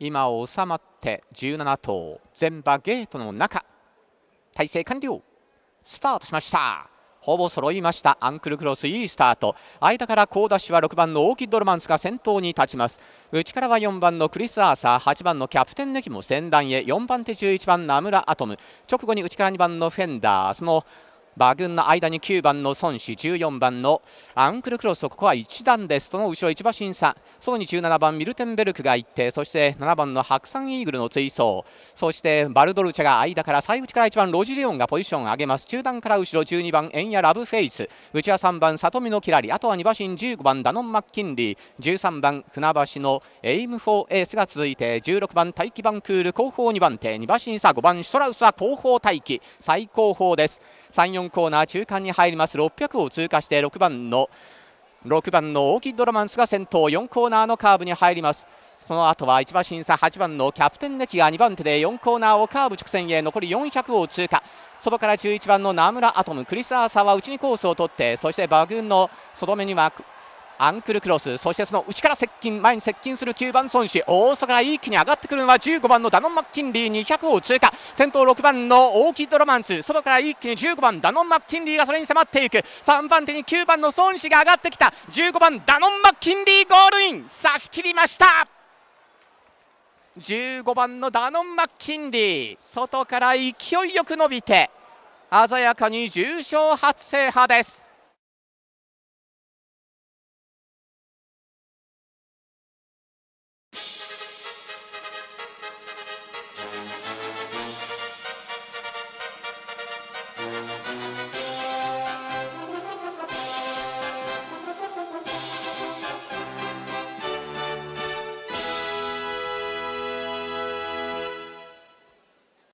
今収まって17頭全馬ゲートの中体勢完了スタートしましたほぼ揃いましたアンクルクロスいいスタート間から好ダッシュは6番のオーキッドロマンスが先頭に立ちます内からは4番のクリス・アーサー8番のキャプテンネキも先段へ4番手11番ナムラアトム直後に内から2番のフェンダーその馬群の間に9番の孫子14番のアンクルクロスとここは1段ですその後ろ1馬身差外に17番ミルテンベルクが行ってそして7番の白山イーグルの追走そしてバルドルチャが間から最内から1番ロジリオンがポジションを上げます中段から後ろ12番エンヤラブフェイス内は3番里見のキラリあとは2馬身15番ダノン・マッキンリー13番船橋のエイムフォー・エースが続いて16番大気バンクール後方2番手2馬身差5番シュトラウスは後方待機最後方です34コーナー中間に入ります600を通過して6番の6番のオーキッドロマンスが先頭4コーナーのカーブに入りますその後は1馬審査8番のキャプテンネキが2番手で4コーナーをカーブ直線へ残り400を通過外から11番の名村アトムクリス・アーサーは内にコースを取ってそして馬群の外目にはアンクルクロスそしてその内から接近前に接近する9番孫子大外から一気に上がってくるのは15番のダノン・マッキンリー200を通過先頭6番のオーキッド・ロマンス外から一気に15番ダノン・マッキンリーがそれに迫っていく3番手に9番の孫子が上がってきた15番ダノン・マッキンリーゴールイン差し切りました15番のダノン・マッキンリー外から勢いよく伸びて鮮やかに重賞初制覇です